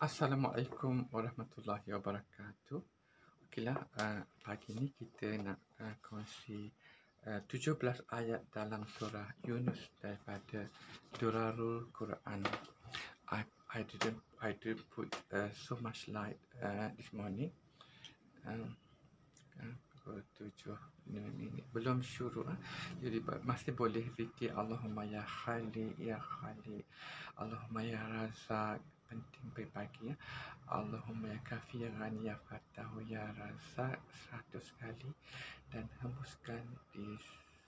Assalamualaikum warahmatullahi wabarakatuh. Okeylah, uh, pagi ni kita nak uh, kongsi uh, 17 ayat dalam surah Yunus daripada Durarul Quran. I I didn't I did put uh, so much light uh, this morning. Um, uh, Belum syuruh. Ah. Uh. Jadi masih boleh zikir Allahumma ya khali ya khali. Allahumma ya razak penting pagi ya. Allahumma ya kafiran ya, ya fatahu ya razak seratus kali dan hembuskan di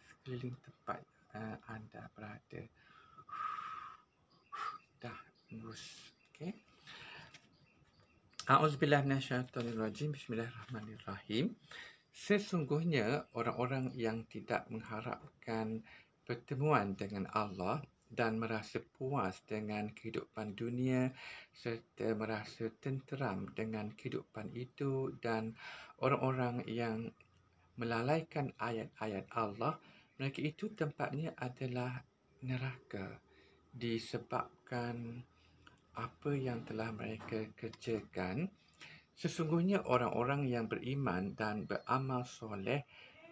sekeliling tempat uh, anda berada. Dah hembus. Okay. A'udzubillah minasyaitanir rajim. Bismillahirrahmanirrahim. Sesungguhnya orang-orang yang tidak mengharapkan pertemuan dengan Allah dan merasa puas dengan kehidupan dunia serta merasa tenteram dengan kehidupan itu dan orang-orang yang melalaikan ayat-ayat Allah mereka itu tempatnya adalah neraka disebabkan apa yang telah mereka kerjakan sesungguhnya orang-orang yang beriman dan beramal soleh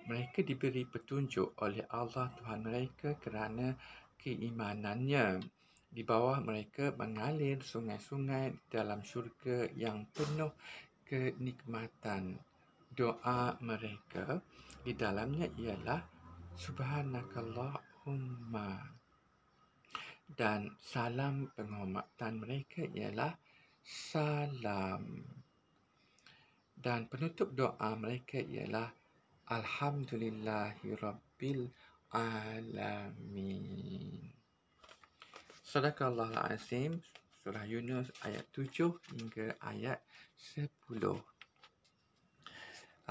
mereka diberi petunjuk oleh Allah Tuhan mereka kerana keimanannya. Di bawah mereka mengalir sungai-sungai dalam syurga yang penuh kenikmatan. Doa mereka di dalamnya ialah Subhanakallahumma. Dan salam penghormatan mereka ialah salam. Dan penutup doa mereka ialah Alhamdulillahirrabbilalamin alamin. al azim surah Yunus ayat 7 hingga ayat 10.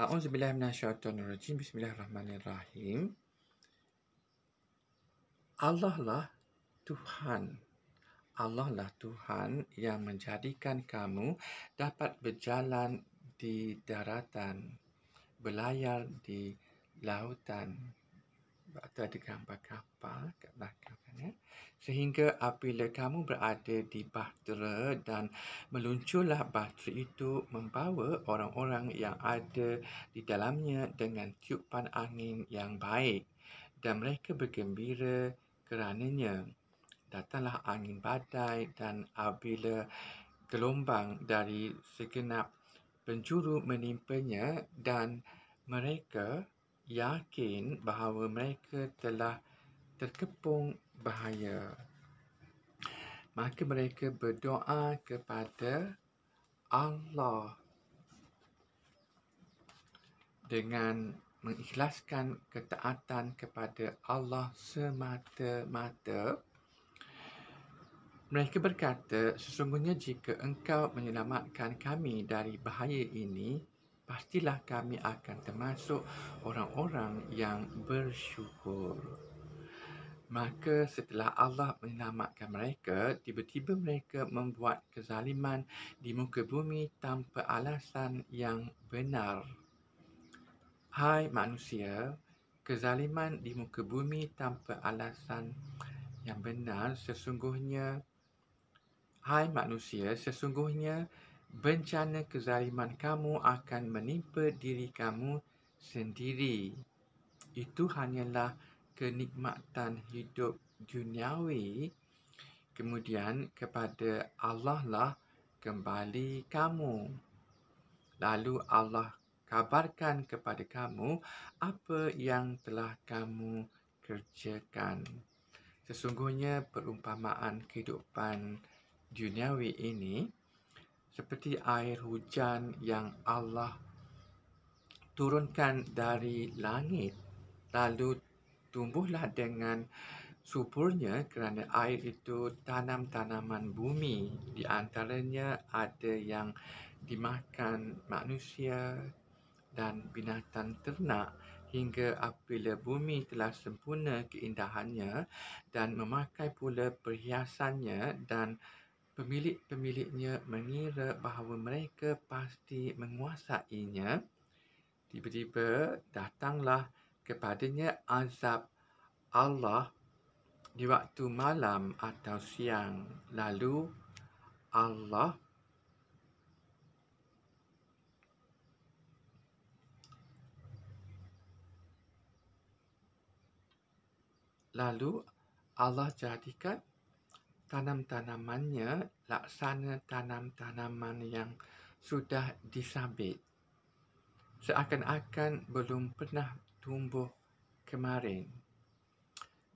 A'udzu billahi minasyaitonir Bismillahirrahmanirrahim. Allah lah Tuhan. Allah lah Tuhan yang menjadikan kamu dapat berjalan di daratan, belayar di lautan, atau ada gambar kapal kat belakang kan, ya. Sehingga apabila kamu berada di bahtera dan meluncurlah bahtera itu membawa orang-orang yang ada di dalamnya dengan tiupan angin yang baik dan mereka bergembira kerananya. Datanglah angin badai dan apabila gelombang dari segenap penjuru menimpanya dan mereka yakin bahawa mereka telah terkepung bahaya. Maka mereka berdoa kepada Allah dengan mengikhlaskan ketaatan kepada Allah semata-mata. Mereka berkata, sesungguhnya jika engkau menyelamatkan kami dari bahaya ini, pastilah kami akan termasuk orang-orang yang bersyukur. Maka setelah Allah menyelamatkan mereka, tiba-tiba mereka membuat kezaliman di muka bumi tanpa alasan yang benar. Hai manusia, kezaliman di muka bumi tanpa alasan yang benar sesungguhnya Hai manusia, sesungguhnya bencana kezaliman kamu akan menimpa diri kamu sendiri. Itu hanyalah kenikmatan hidup duniawi. Kemudian kepada Allah lah kembali kamu. Lalu Allah kabarkan kepada kamu apa yang telah kamu kerjakan. Sesungguhnya perumpamaan kehidupan duniawi ini seperti air hujan yang Allah turunkan dari langit lalu tumbuhlah dengan suburnya kerana air itu tanam-tanaman bumi di antaranya ada yang dimakan manusia dan binatang ternak hingga apabila bumi telah sempurna keindahannya dan memakai pula perhiasannya dan pemilik-pemiliknya mengira bahawa mereka pasti menguasainya, tiba-tiba datanglah kepadanya azab Allah di waktu malam atau siang. Lalu Allah Lalu Allah jadikan tanam-tanamannya laksana tanam-tanaman yang sudah disabit seakan-akan belum pernah tumbuh kemarin.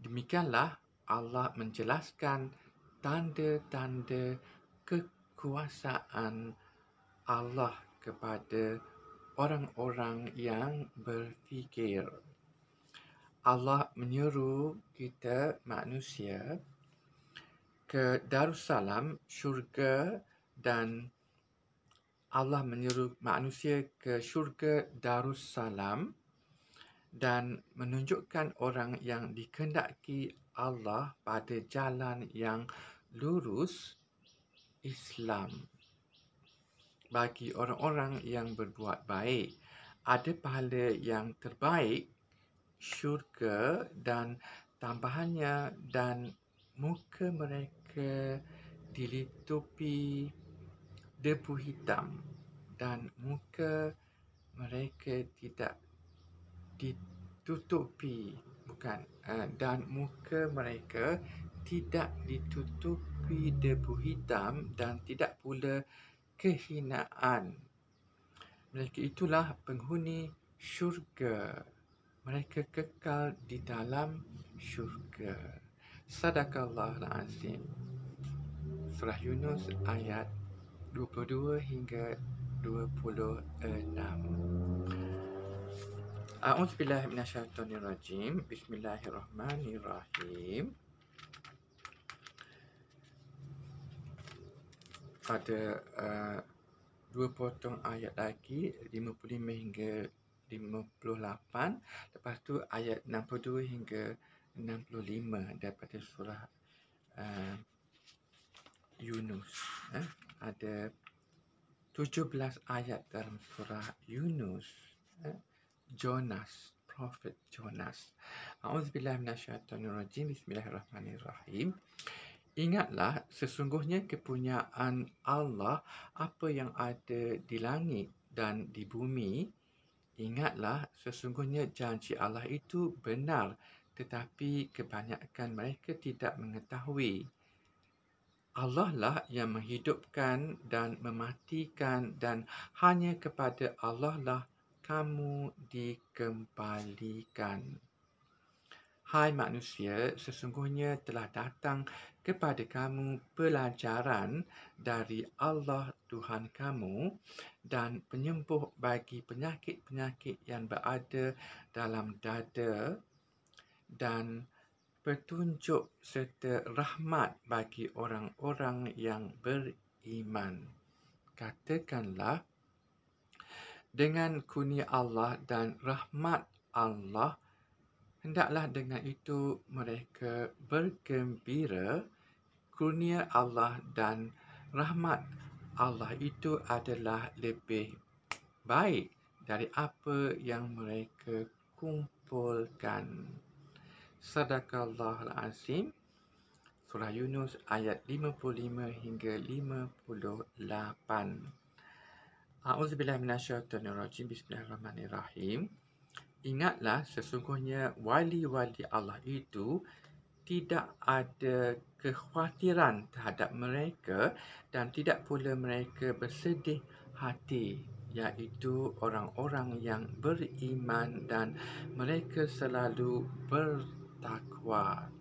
Demikianlah Allah menjelaskan tanda-tanda kekuasaan Allah kepada orang-orang yang berfikir. Allah menyuruh kita manusia ke Darussalam, syurga dan Allah menyuruh manusia ke syurga Darussalam dan menunjukkan orang yang dikendaki Allah pada jalan yang lurus Islam bagi orang-orang yang berbuat baik ada pahala yang terbaik syurga dan tambahannya dan muka mereka mereka dilitupi debu hitam dan muka mereka tidak ditutupi bukan uh, dan muka mereka tidak ditutupi debu hitam dan tidak pula kehinaan mereka itulah penghuni syurga mereka kekal di dalam syurga Sadakallah al-azim. Surah Yunus ayat 22 hingga 26. A'udzu billahi minasyaitonir rajim. Bismillahirrahmanirrahim. Ada uh, dua potong ayat lagi 55 hingga 58 lepas tu ayat 62 hingga 65 daripada surah uh, Yunus eh? ada 17 ayat dalam surah Yunus eh? Jonas Prophet Jonas A'udzubillah minasyaitanirrajim Bismillahirrahmanirrahim Ingatlah sesungguhnya kepunyaan Allah apa yang ada di langit dan di bumi Ingatlah sesungguhnya janji Allah itu benar tetapi kebanyakan mereka tidak mengetahui Allah lah yang menghidupkan dan mematikan dan hanya kepada Allah lah kamu dikembalikan. Hai manusia, sesungguhnya telah datang kepada kamu pelajaran dari Allah Tuhan kamu dan penyembuh bagi penyakit-penyakit yang berada dalam dada dan petunjuk serta rahmat bagi orang-orang yang beriman. Katakanlah, dengan kuni Allah dan rahmat Allah, hendaklah dengan itu mereka bergembira, kurnia Allah dan rahmat Allah itu adalah lebih baik dari apa yang mereka kumpulkan. Sadaqallahul Azim Surah Yunus ayat 55 hingga 58 A'udzubillah minasyaitanirrajim Bismillahirrahmanirrahim Ingatlah sesungguhnya wali-wali Allah itu tidak ada kekhawatiran terhadap mereka dan tidak pula mereka bersedih hati iaitu orang-orang yang beriman dan mereka selalu ber bertakwa.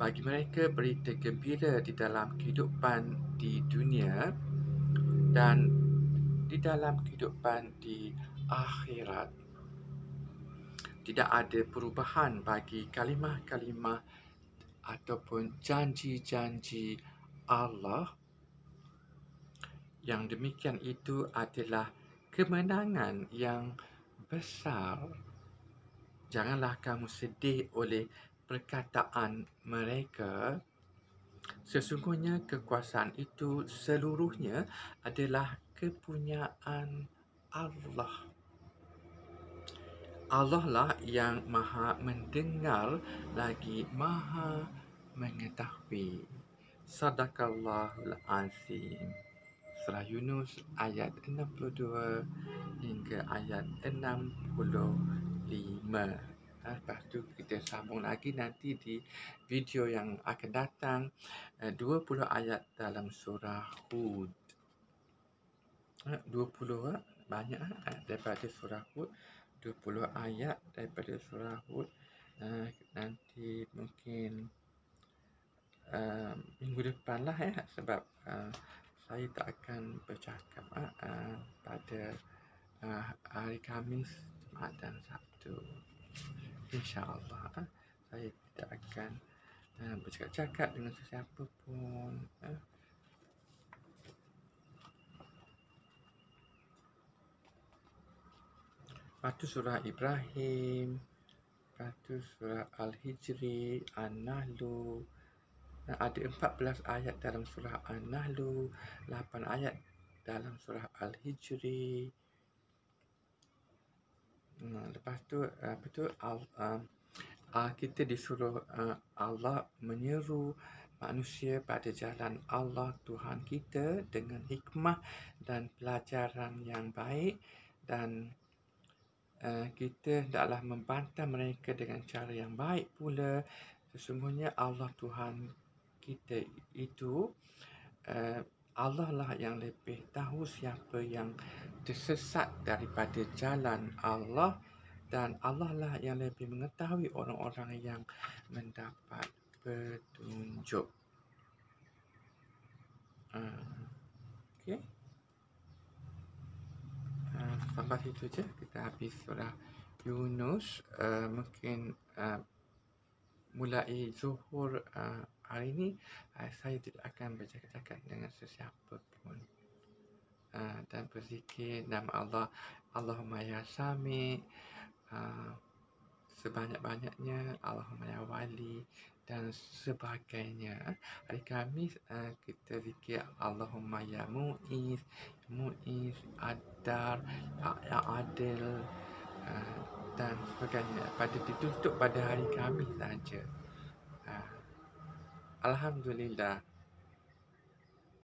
Bagi mereka berita gembira di dalam kehidupan di dunia dan di dalam kehidupan di akhirat. Tidak ada perubahan bagi kalimah-kalimah ataupun janji-janji Allah. Yang demikian itu adalah kemenangan yang besar janganlah kamu sedih oleh perkataan mereka sesungguhnya kekuasaan itu seluruhnya adalah kepunyaan Allah Allah lah yang maha mendengar lagi maha mengetahui sadaqallahul azim surah Yunus ayat 62 hingga ayat 65. Ah, lepas tu kita sambung lagi nanti di video yang akan datang 20 eh, ayat dalam surah Hud. 20 ah, ah, banyak daripada surah Hud 20 ayat daripada surah Hud nanti mungkin minggu depan lah ya sebab saya tak akan bercakap uh, uh, pada uh, hari Kamis Jumaat dan Sabtu. InsyaAllah uh, saya tidak akan uh, bercakap-cakap dengan sesiapa pun. Uh. Batu Surah Ibrahim, Batu Surah Al-Hijri, an Nahl dan ada 14 ayat dalam surah an nahl 8 ayat dalam surah Al-Hijri. Hmm, lepas tu apa tu um, ah, kita disuruh uh, Allah menyeru manusia pada jalan Allah Tuhan kita dengan hikmah dan pelajaran yang baik dan uh, kita hendaklah membantah mereka dengan cara yang baik pula sesungguhnya Allah Tuhan kita itu uh, Allah lah yang lebih tahu siapa yang tersesat daripada jalan Allah dan Allah lah yang lebih mengetahui orang-orang yang mendapat petunjuk. Uh, ah, okay. Uh, ah, sampai situ je kita habis surah Yunus. Uh, mungkin uh, mulai zuhur uh, Kali ini eh, saya tidak akan bercakap-cakap dengan sesiapa pun. Uh, dan berzikir nama Allah Allahumma ya sami uh, sebanyak-banyaknya Allahumma ya wali dan sebagainya hari Kamis uh, kita zikir Allahumma ya mu'iz mu'iz adar ya, ya adil uh, dan sebagainya pada ditutup pada hari Kamis saja uh, Alhamdulillah.